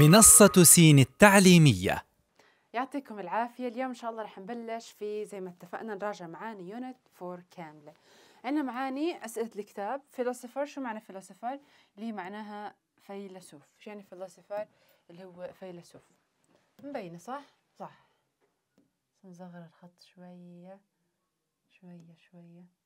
منصة سين التعليمية يعطيكم العافية اليوم إن شاء الله رح نبلش في زي ما اتفقنا نراجع معاني يونت فور كاملة عندنا معاني أسئلة الكتاب فيلوسفر شو معنى فيلوسفر؟ اللي معناها فيلسوف شو يعني فيلوسفر؟ اللي هو فيلسوف مبينة صح؟ صح نصغر الخط شوية شوية شوية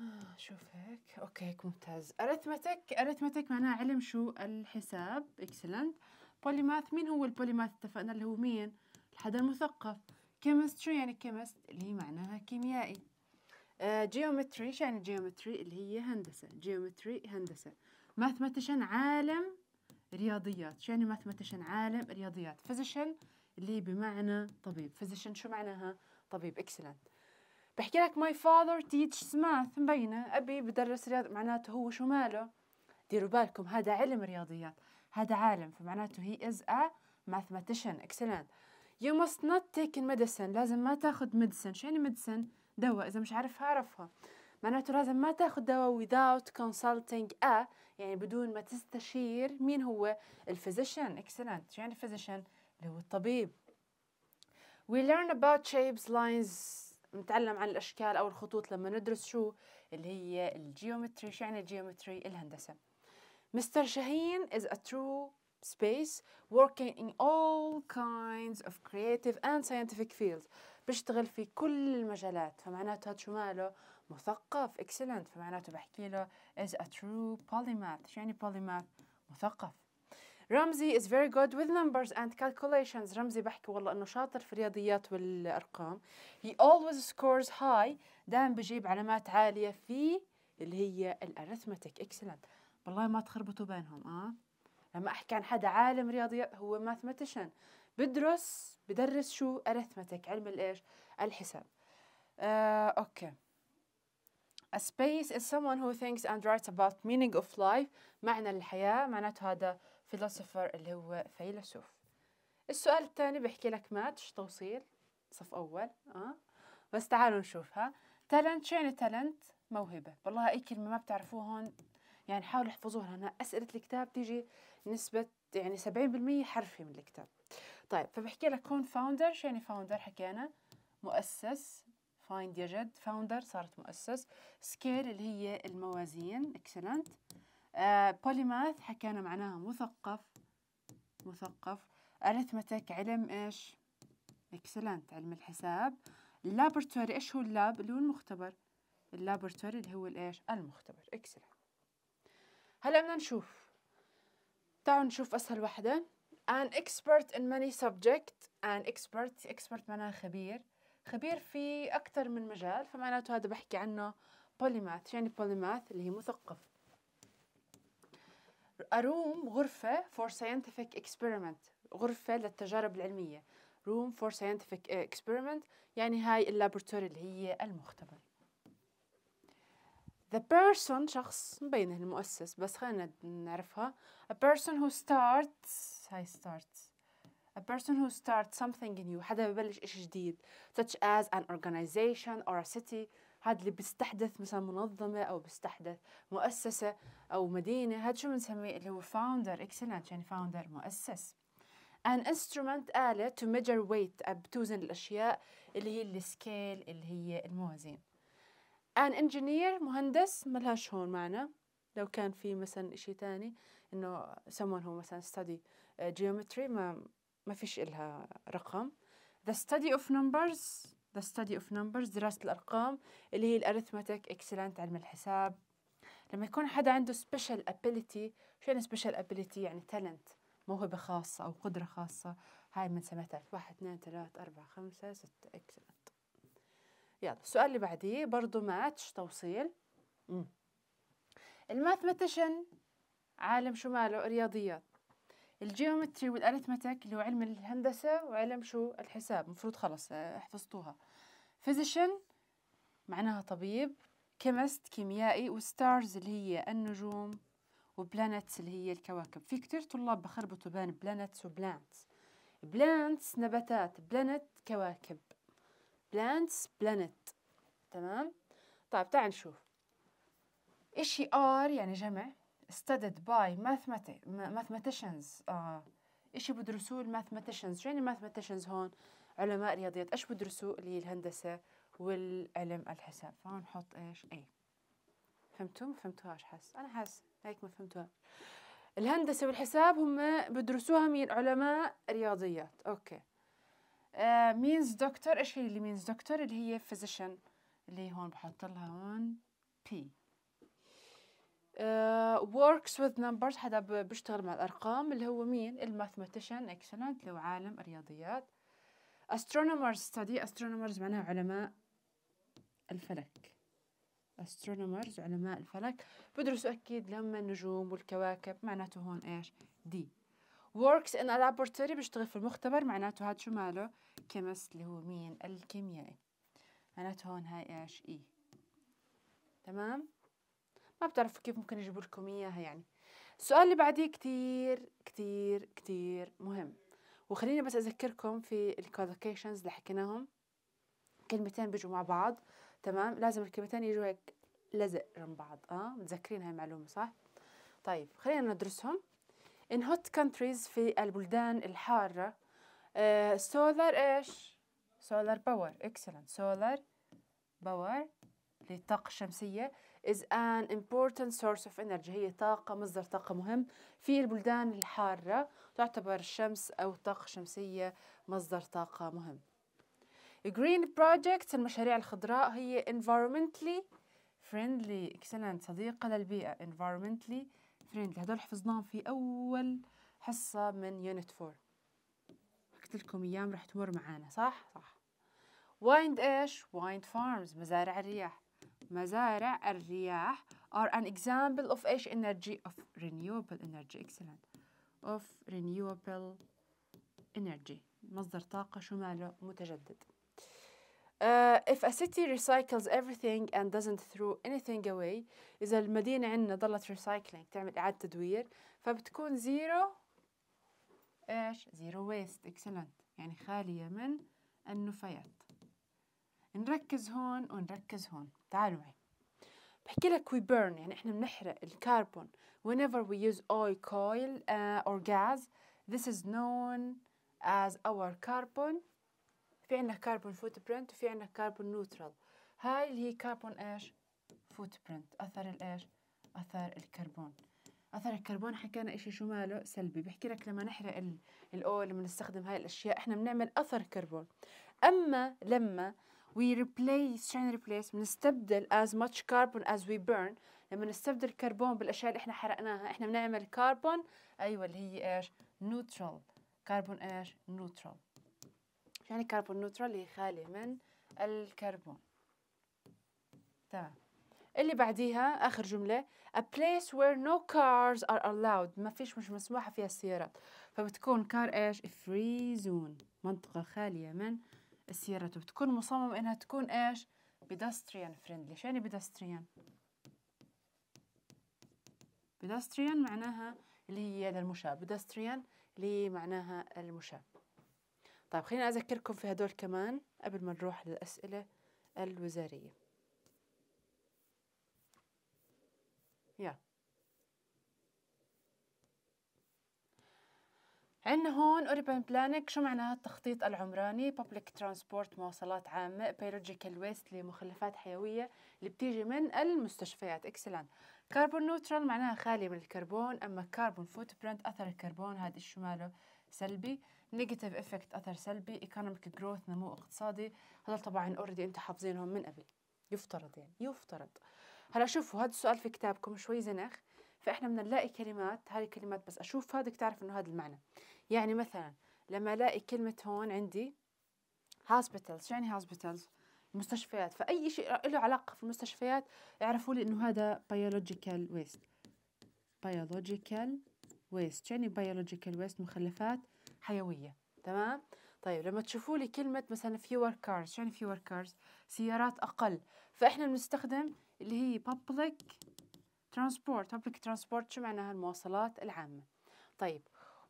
آه شوف هيك اوكي هيك ممتاز ارثمتك ارثمتك معناها علم شو الحساب اكسلنت بوليماث مين هو البوليماث اتفقنا اللي هو مين الحد المثقف كيمست شو يعني كيمست اللي هي معناها كيميائي آه، جيومتري شو يعني جيومتري اللي هي هندسة جيومتري هندسة ماثماتيشن عالم رياضيات شو يعني ماثماتيشن عالم رياضيات فيزيشن اللي بمعنى طبيب فيزيشن شو معناها طبيب اكسلنت بحكي لك ماي فاذر تيتش ماث مبينه ابي بدرس رياض معناته هو شو ماله ديروا بالكم هذا علم رياضيات هذا عالم فمعناته هي از ا ماثماتيشن اكسلنت يو ماست نوت تيك ميديسن لازم ما تاخذ ميديسن شو يعني ميديسن دواء اذا مش عارفها اعرفها معناته لازم ما تاخذ دواء without consulting a يعني بدون ما تستشير مين هو الفيزيشن اكسلنت شو يعني فيزيشن اللي هو الطبيب We learn about shapes, lines, نتعلم عن الأشكال أو الخطوط لما ندرس شو اللي هي الجيومتري شو يعني الجيومتري الهندسة مستر شاهين is a true space working in all kinds of creative and scientific fields بيشتغل في كل المجالات فمعناته هذا شو ماله مثقف excellent فمعناته بحكي له is a true polymath شو يعني polymath مثقف رمزي is very good with numbers and calculations رمزي بحكي والله انه شاطر في الرياضيات والارقام he always scores high دائما بجيب علامات عاليه في اللي هي الارثمتك اكسلنت والله ما تخربطوا بينهم اه لما احكي عن حدا عالم رياضيات هو ماثماتيشن بدرس بدرس شو ارثمتك علم الايش الحساب آه، اوكي A space is someone who thinks and writes about meaning of life معنى الحياة معناته هذا philosopher اللي هو فيلسوف السؤال الثاني بحكي لك ماتش توصيل صف أول آه. بس تعالوا نشوفها تالنت شو يعني تالنت موهبة والله أي كلمة ما بتعرفوها هون يعني حاولوا احفظوها لأن أسئلة الكتاب تيجي نسبة يعني سبعين بالمية حرفي من الكتاب طيب فبحكي لك هون فاوندر شو يعني فاوندر حكينا مؤسس فايند يجد فاوندر صارت مؤسس سكيل اللي هي الموازين اكسلنت آه، بوليماث حكينا معناها مثقف مثقف ارثمتك علم ايش اكسلنت علم الحساب اللابرتوري ايش هو اللاب اللي هو المختبر اللابراتوري اللي هو الايش المختبر اكسلنت هلا بدنا نشوف تعالوا نشوف اسهل وحده an expert in many subjects an expert expert معناها خبير خبير في أكثر من مجال فمعناته هذا بحكي عنه بوليماث شو يعني بوليماث اللي هي مثقف أروم غرفة for scientific experiment غرفة للتجارب العلمية room for scientific experiment يعني هاي اللابورتوري اللي هي المختبر the person شخص مبينه المؤسس بس خلينا نعرفها a person who starts هاي starts A person who starts something new حدا ببلش إشي جديد such as an organization or a city هاد اللي بيستحدث مثلا منظمة أو بيستحدث مؤسسة أو مدينة هاد شو بنسميه اللي هو founder excellent يعني founder مؤسس an instrument آلة to measure weight بتوزن الأشياء اللي هي السكيل اللي هي الموازين an engineer مهندس ملهاش هون معنا لو كان في مثلا شيء تاني إنه someone هو مثلا study uh, geometry ما ما فيش إلها رقم the study of numbers the study of numbers دراسة الأرقام اللي هي الأرثمتك إكسلنت علم الحساب لما يكون حدا عنده special ability شو يعني special ability يعني talent موهبة خاصة أو قدرة خاصة هاي من سمعتها واحد اثنين ثلاثة أربعة خمسة ستة إكسلنت يلا السؤال اللي بعديه برضه ماتش توصيل الماثماتيشن عالم شو ماله رياضيات الجيومتري والاريثمتيك اللي هو علم الهندسه وعلم شو الحساب مفروض خلص آه، حفظتوها فيزيشن معناها طبيب كيمست كيميائي وستارز اللي هي النجوم وبلانتس اللي هي الكواكب في كتير طلاب بخربطوا بين بلانتس وبلانتس بلانتس نباتات بلانت كواكب بلانتس بلانت تمام طيب تعال نشوف ايش هي ار يعني جمع studied by mathematicians آه. إيش بدرسوه الماثماتيشنز شو يعني ماثماتيشنز هون علماء رياضيات إيش بدرسوا اللي هي الهندسة والعلم الحساب فنحط إيش أي فهمتوا ما فهمتوهاش حس أنا حس هيك ما فهمتوها الهندسة والحساب هم بدرسوها من علماء رياضيات أوكي مينز آه، دكتور إيش هي اللي مينز دكتور اللي هي فيزيشن اللي هون بحط لها هون P وركس وذ نمبرز حدا بيشتغل مع الارقام اللي هو مين الماثماتيشن اكسلنت لو عالم الرياضيات astronomers study astronomers معناها علماء الفلك astronomers علماء الفلك بدرسوا اكيد لما النجوم والكواكب معناته هون ايش دي works in a laboratory بيشتغل في المختبر معناته هاد شو ماله chemist اللي هو مين الكيميائي معناته هون هاي ايش اي e. تمام ما بتعرفوا كيف ممكن يجيبوا لكم إياها يعني السؤال اللي بعديه كتير كتير كتير مهم وخليني بس أذكركم في الكونفوكيشنز اللي حكيناهم كلمتين بيجوا مع بعض تمام لازم الكلمتين يجوا هيك لزق جنب بعض اه متذكرين هاي المعلومة صح طيب خلينا ندرسهم in hot countries في البلدان الحارة uh, ايش سولار باور اكسلنت سولار باور للطاقة الشمسية is an important source of energy هي طاقة مصدر طاقة مهم في البلدان الحارة تعتبر الشمس أو الطاقة الشمسية مصدر طاقة مهم green projects المشاريع الخضراء هي environmentally friendly excellent صديقة للبيئة environmentally friendly هدول حفظناهم في أول حصة من unit 4 حكيت لكم ايام رح تمر معانا صح صح وايند ايش وايند فارمز مزارع الرياح مزارع الرياح are an example of ايش energy of renewable energy excellent of renewable energy مصدر طاقة شو ماله متجدد Uh, if a city recycles everything and doesn't throw anything away إذا المدينة عندنا ضلت recycling تعمل إعادة تدوير فبتكون zero إيش zero waste excellent يعني خالية من النفايات نركز هون ونركز هون تعالوا معي بحكي لك we burn يعني احنا بنحرق الكربون whenever we use oil coil uh, آه، or gas this is known as our carbon في عندنا carbon footprint وفي عندنا carbon neutral هاي اللي هي carbon ايش footprint اثر الايش اثر الكربون اثر الكربون حكينا اشي شو ماله سلبي بحكي لك لما نحرق الاول لما نستخدم هاي الاشياء احنا بنعمل اثر كربون اما لما we replace شو يعني replace بنستبدل as much carbon as we burn لما نستبدل كربون بالاشياء اللي احنا حرقناها احنا بنعمل كربون ايوه اللي هي ايش neutral كربون ايش neutral يعني كربون نيوترال اللي خالي من الكربون تمام اللي بعديها آخر جملة a place where no cars are allowed ما فيش مش مسموحة فيها السيارات فبتكون كار إيش free zone منطقة خالية من سيارته بتكون مصممة إنها تكون إيش؟ بيدستريان فريندلي شو يعني بيدستريان بيدستريان معناها اللي هي للمشاة بيدستريان اللي هي معناها المشاة طيب خلينا أذكركم في هدول كمان قبل ما نروح للأسئلة الوزارية yeah. عندنا هون اوربن بلانك شو معناها التخطيط العمراني بابليك ترانسبورت مواصلات عامه بيولوجيكال ويست لمخلفات حيويه اللي بتيجي من المستشفيات اكسلان كاربون نوترال معناها خالي من الكربون اما كاربون فوت برنت اثر الكربون هذا ماله سلبي نيجاتيف افكت اثر سلبي ايكونوميك جروث نمو اقتصادي هذول طبعا اوريدي انتم حافظينهم من قبل يفترض يعني يفترض هلا شوفوا هذا السؤال في كتابكم شوي زنخ فإحنا بدنا نلاقي كلمات هذه الكلمات بس أشوفها بدك تعرف إنه هذا المعنى يعني مثلا لما ألاقي كلمة هون عندي هاسبيتالز شو يعني هاسبيتالز؟ مستشفيات فأي شيء له علاقة في المستشفيات اعرفوا لي إنه هذا بيولوجيكال ويست بيولوجيكال ويست شو يعني بيولوجيكال ويست مخلفات حيوية تمام؟ طيب لما تشوفوا لي كلمة مثلا فيور كارز شو يعني فيور كارز؟ سيارات أقل فإحنا بنستخدم اللي هي public ترانسبورت public transport شو معناها المواصلات العامة طيب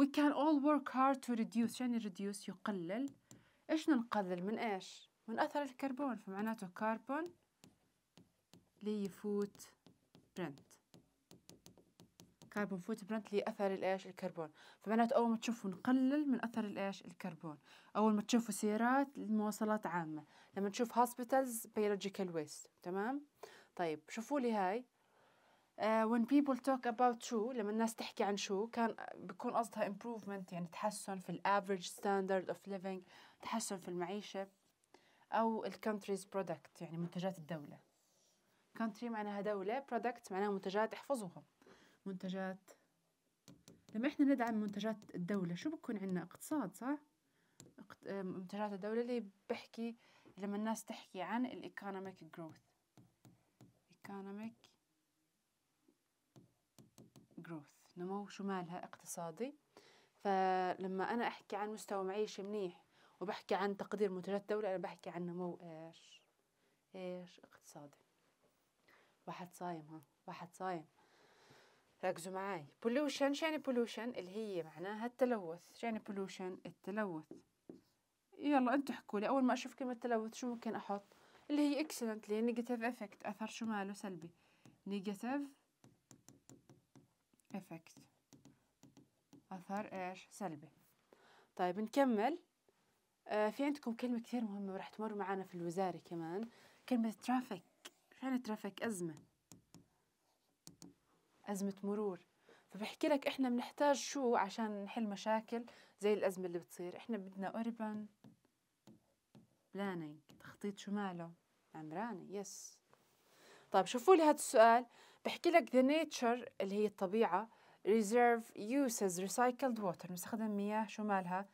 we can all work hard to reduce يعني reduce يقلل ايش نقلل من ايش من اثر الكربون فمعناته كربون لي فوت برنت كربون فوت برنت لي اثر الايش الكربون فمعناته اول ما تشوفوا نقلل من اثر الايش الكربون اول ما تشوفوا سيارات المواصلات عامه لما تشوف هوسبيتالز بيولوجيكال ويست تمام طيب شوفوا لي هاي آه، when people talk about شو لما الناس تحكي عن شو كان بيكون قصدها improvement يعني تحسن في ال average standard of living تحسن في المعيشة أو ال country's product يعني منتجات الدولة country معناها دولة product معناها منتجات احفظوها منتجات لما احنا ندعم منتجات الدولة شو بكون عندنا اقتصاد صح؟ آه، منتجات الدولة اللي بحكي لما الناس تحكي عن الايكونوميك جروث economic نمو شو مالها اقتصادي فلما أنا أحكي عن مستوى معيشه منيح وبحكي عن تقدير منتجات الدولة أنا بحكي عن نمو إيش إيش اقتصادي واحد صايم ها واحد صايم ركزوا معاي بولوشن شو يعني بولوشن اللي هي معناها التلوث شو يعني بولوشن التلوث يلا انتوا احكوا لي اول ما اشوف كلمه تلوث شو ممكن احط اللي هي اكسلنت اللي هي نيجاتيف افكت اثر شو ماله سلبي نيجاتيف effect أثر إيش سلبي طيب نكمل آه في عندكم كلمة كثير مهمة وراح تمر معنا في الوزارة كمان كلمة ترافيك شو يعني ترافيك أزمة أزمة مرور فبحكي لك إحنا بنحتاج شو عشان نحل مشاكل زي الأزمة اللي بتصير إحنا بدنا أوربان بلانينج تخطيط شماله عمراني يس طيب شوفوا لي هذا السؤال بحكي لك the nature اللي هي الطبيعة reserve uses ريسايكلد ووتر مستخدم مياه شو مالها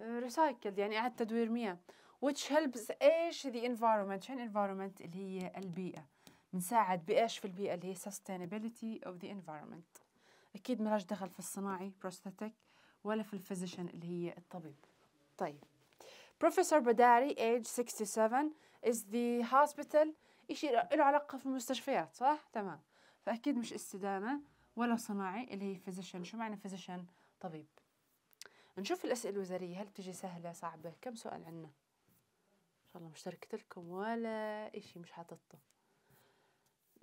ريسايكلد آه، يعني إعادة تدوير مياه which helps ايش the environment شو environment اللي هي البيئة بنساعد بإيش في البيئة اللي هي sustainability of the environment أكيد ملاش دخل في الصناعي prosthetic ولا في الفيزيشن اللي هي الطبيب طيب بروفيسور بداري age 67 is the hospital إيش له علاقة في المستشفيات صح؟ تمام فأكيد مش استدامة ولا صناعي اللي هي فيزيشن شو معنى فيزيشن طبيب نشوف الأسئلة الوزارية هل بتجي سهلة صعبة كم سؤال عندنا إن شاء الله مشتركت لكم ولا إشي مش حاططه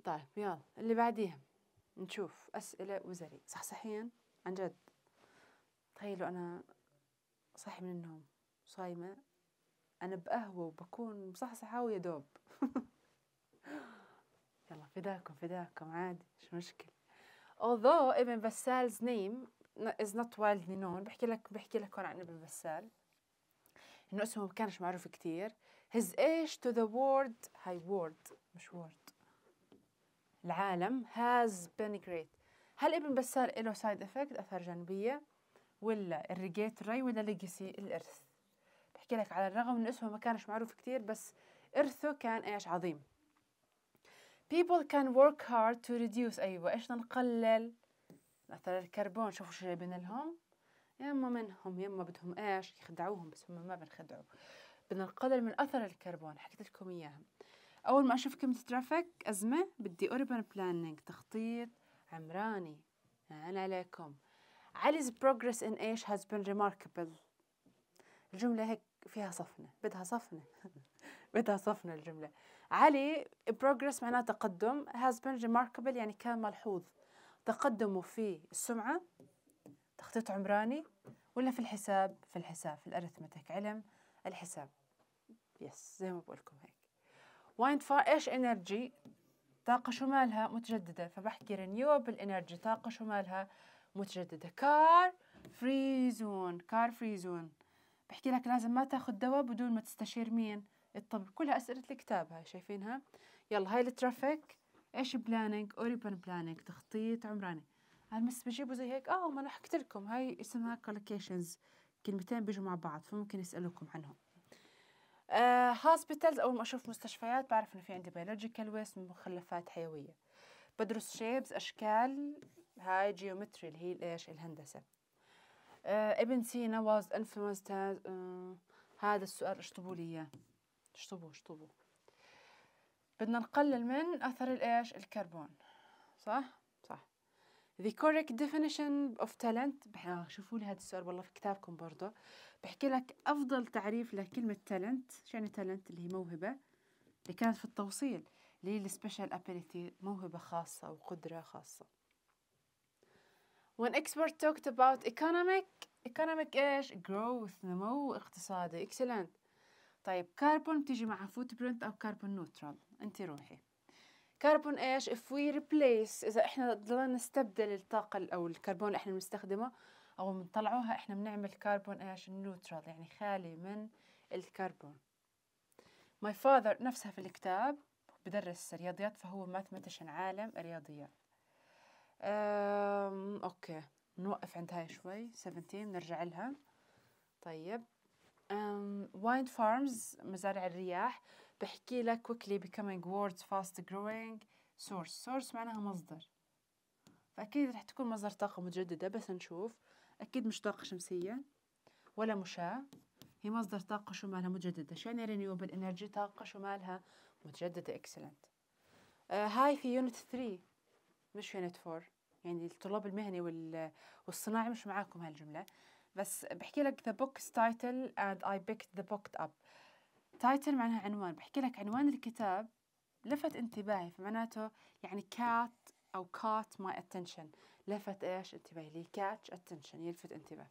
طيب يلا اللي بعديها نشوف أسئلة وزارية صح صحيا عن جد تخيلوا أنا صاحي من النوم صايمة أنا بقهوة وبكون مصحصحة ويا دوب يلا فداكم فداكم عادي مش مشكلة although ابن بسال's name is not widely known بحكي لك بحكي لك هون عن ابن بسال انه اسمه ما كانش معروف كثير his age to the world هاي world مش world العالم has been great هل ابن بسال له سايد افكت اثار جانبيه ولا راي ولا ليجسي الارث بحكي لك على الرغم انه اسمه ما كانش معروف كثير بس ارثه كان ايش عظيم people can work hard to reduce أيوة إيش نقلل مثلا الكربون شوفوا شو جايبين لهم يا اما منهم يا اما بدهم ايش يخدعوهم بس هم ما بنخدعوا بدنا نقلل من اثر الكربون حكيت لكم اياها اول ما اشوف كلمه ترافيك ازمه بدي اوربن بلانينج تخطيط عمراني انا عليكم علي's progress in إيش has been remarkable الجملة هيك فيها صفنة بدها صفنة بدها صفنة الجملة علي بروجرس معناه تقدم has been remarkable يعني كان ملحوظ تقدمه في السمعة تخطيط عمراني ولا في الحساب في الحساب في الارثمتك علم الحساب يس زي ما بقولكم هيك وايند فا ايش انرجي طاقة شو مالها متجددة فبحكي رينيوبل انرجي طاقة شو مالها متجددة كار فري زون كار فري زون بحكي لك لازم ما تاخذ دواء بدون ما تستشير مين الطب كلها أسئلة الكتاب هاي شايفينها يلا هاي الترافيك ايش بلاننج اوريبن بلاننج تخطيط عمراني هل بس بجيبوا زي هيك اه ما انا حكيت لكم هاي اسمها كولوكيشنز كلمتين بيجوا مع بعض فممكن يسألوكم عنهم هوسبيتالز آه، uh, اول ما اشوف مستشفيات بعرف انه في عندي بيولوجيكال ويست مخلفات حيويه بدرس شيبس اشكال هاي جيومتري اللي هي ايش الهندسه uh, ابن سينا واز انفلونسد آه، هذا السؤال اشطبوا لي اياه اشطبوا اشطبوا بدنا نقلل من أثر الإيش الكربون صح؟ صح The correct definition of talent آه، شوفوا لي هذا السؤال والله في كتابكم برضه بحكي لك أفضل تعريف لكلمة talent شو يعني talent اللي هي موهبة اللي كانت في التوصيل اللي هي special ability موهبة خاصة وقدرة خاصة When expert talked about economic economic ايش growth نمو اقتصادي excellent طيب كاربون بتيجي معها فوت برنت او كاربون نوترال انت روحي كاربون ايش اف وي ريبليس اذا احنا ضلنا نستبدل الطاقه او الكربون اللي احنا بنستخدمه او بنطلعوها احنا بنعمل كاربون ايش نيوترال يعني خالي من الكربون ماي فاذر نفسها في الكتاب بدرس رياضيات فهو ماثماتيشن عالم رياضيات اوكي نوقف عند هاي شوي 17 نرجع لها طيب وايند فارمز مزارع الرياح بحكي لك quickly becoming world's fast growing source source معناها مصدر فأكيد رح تكون مصدر طاقة متجددة بس نشوف أكيد مش طاقة شمسية ولا مشاة هي مصدر طاقة شمالها متجددة شو يعني renewable energy طاقة شمالها متجددة excellent هاي أه، في يونت 3 مش يونت 4 يعني الطلاب المهني والصناعي مش معاكم هالجملة بس بحكي لك the book's title and I picked the book up title معناها عنوان بحكي لك عنوان الكتاب لفت انتباهي فمعناته يعني cat او caught my attention لفت ايش انتباهي لي catch attention يلفت انتباه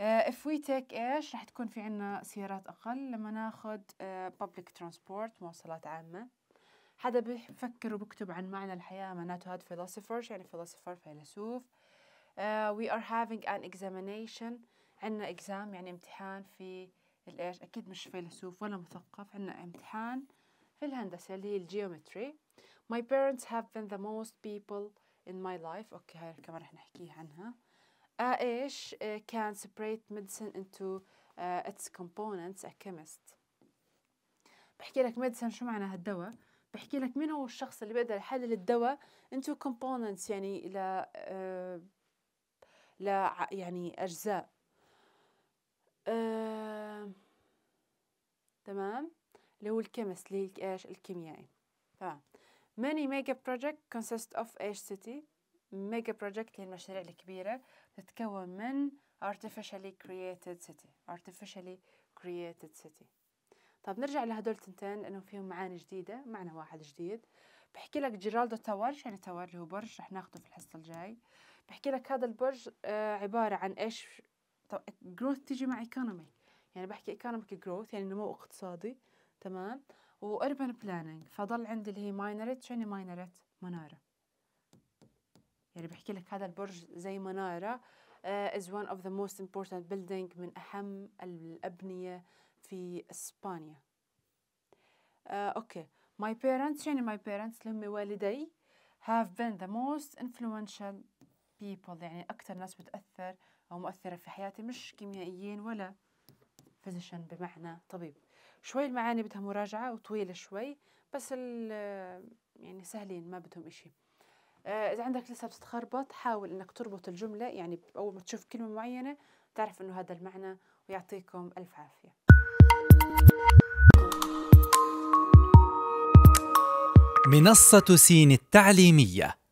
اف وي تيك ايش رح تكون في عنا سيارات اقل لما uh, public transport مواصلات عامه حدا بيفكر وبكتب عن معنى الحياة معناته هاد philosopher يعني philosopher فيلسوف آه، we are having an examination عندنا exam يعني امتحان في الايش اكيد مش فيلسوف ولا مثقف عندنا امتحان في الهندسة اللي هي الجيومتري my parents have been the most people in my life اوكي هاي كمان رح نحكيها عنها آه، ايش كان آه، can separate medicine into كومبوننتس its components a chemist بحكي لك medicine شو معناها هالدواء بحكي لك مين هو الشخص اللي بيقدر يحلل الدواء into components يعني الى uh, ل يعني أجزاء آه... تمام اللي هو الكيمست اللي هي ايش الكيميائي تمام many mega project consist of إيش city mega project هي المشاريع الكبيرة تتكون من artificially created city artificially created city طب نرجع لهدول التنتين لأنه فيهم معاني جديدة معنى واحد جديد بحكي لك جيرالدو تاور شو يعني تاور اللي هو برج رح ناخده في الحصة الجاي بحكي لك هذا البرج آه، عباره عن ايش طب جروث تيجي مع ايكونومي يعني بحكي ايكونوميك جروث يعني نمو اقتصادي تمام واربن بلاننج فضل عندي اللي هي ماينرت شو يعني ماينرت مناره يعني بحكي لك هذا البرج زي مناره آه، is one of the most important building من أهم الأبنية في إسبانيا آه، أوكي my parents يعني my parents اللي هم والدي have been the most influential بيبل يعني أكثر ناس بتأثر أو مؤثرة في حياتي مش كيميائيين ولا فيزيشن بمعنى طبيب شوي المعاني بدها مراجعة وطويلة شوي بس يعني سهلين ما بدهم إشي آه، إذا عندك لسه بتتخربط حاول إنك تربط الجملة يعني أول ما تشوف كلمة معينة تعرف إنه هذا المعنى ويعطيكم ألف عافية منصة سين التعليمية